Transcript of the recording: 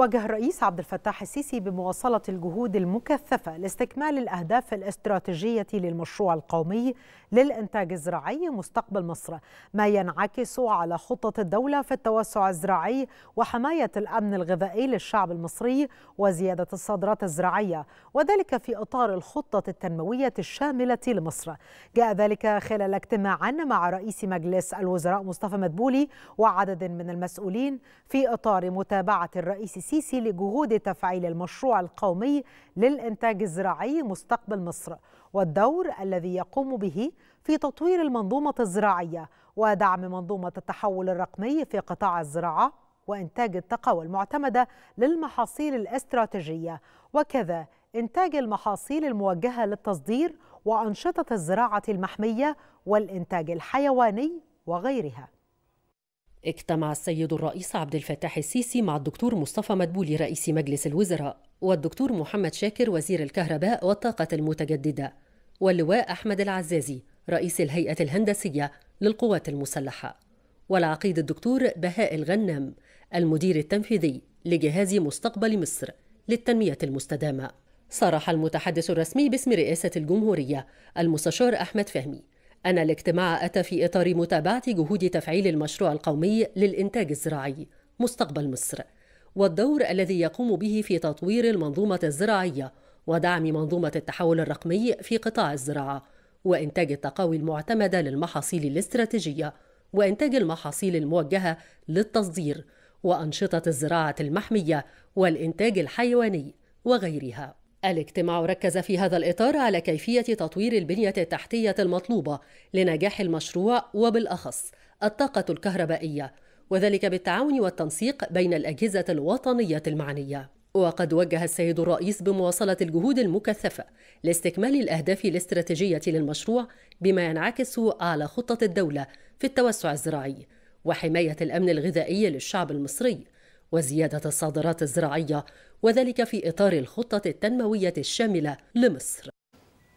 وجه الرئيس عبد الفتاح السيسي بمواصلة الجهود المكثفة لاستكمال الأهداف الاستراتيجية للمشروع القومي للإنتاج الزراعي مستقبل مصر ما ينعكس على خطة الدولة في التوسع الزراعي وحماية الأمن الغذائي للشعب المصري وزيادة الصادرات الزراعية وذلك في إطار الخطة التنموية الشاملة لمصر جاء ذلك خلال اجتماع مع رئيس مجلس الوزراء مصطفى مدبولي وعدد من المسؤولين في إطار متابعة الرئيس السيسي لجهود تفعيل المشروع القومي للإنتاج الزراعي مستقبل مصر والدور الذي يقوم به في تطوير المنظومة الزراعية ودعم منظومة التحول الرقمي في قطاع الزراعة وإنتاج الطاقة المعتمدة للمحاصيل الاستراتيجية وكذا إنتاج المحاصيل الموجهة للتصدير وأنشطة الزراعة المحمية والإنتاج الحيواني وغيرها اجتمع السيد الرئيس عبد الفتاح السيسي مع الدكتور مصطفى مدبولي رئيس مجلس الوزراء والدكتور محمد شاكر وزير الكهرباء والطاقة المتجددة واللواء أحمد العزازي رئيس الهيئة الهندسية للقوات المسلحة والعقيد الدكتور بهاء الغنام المدير التنفيذي لجهاز مستقبل مصر للتنمية المستدامة صرح المتحدث الرسمي باسم رئاسة الجمهورية المستشار أحمد فهمي أن الاجتماع أتى في إطار متابعة جهود تفعيل المشروع القومي للإنتاج الزراعي مستقبل مصر والدور الذي يقوم به في تطوير المنظومة الزراعية ودعم منظومة التحول الرقمي في قطاع الزراعة وإنتاج التقاوي المعتمدة للمحاصيل الاستراتيجية وإنتاج المحاصيل الموجهة للتصدير وأنشطة الزراعة المحمية والإنتاج الحيواني وغيرها الاجتماع ركز في هذا الإطار على كيفية تطوير البنية التحتية المطلوبة لنجاح المشروع وبالأخص الطاقة الكهربائية وذلك بالتعاون والتنسيق بين الأجهزة الوطنية المعنية وقد وجه السيد الرئيس بمواصلة الجهود المكثفة لاستكمال الأهداف الاستراتيجية للمشروع بما ينعكس على خطة الدولة في التوسع الزراعي وحماية الأمن الغذائي للشعب المصري وزيادة الصادرات الزراعية وذلك في إطار الخطة التنموية الشاملة لمصر